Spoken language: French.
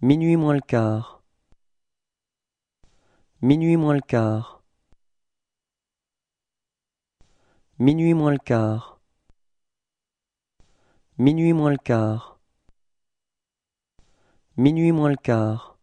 Minuit moins le quart. Minuit moins le quart. Minuit moins le quart. Minuit moins le quart. Minuit moins le quart.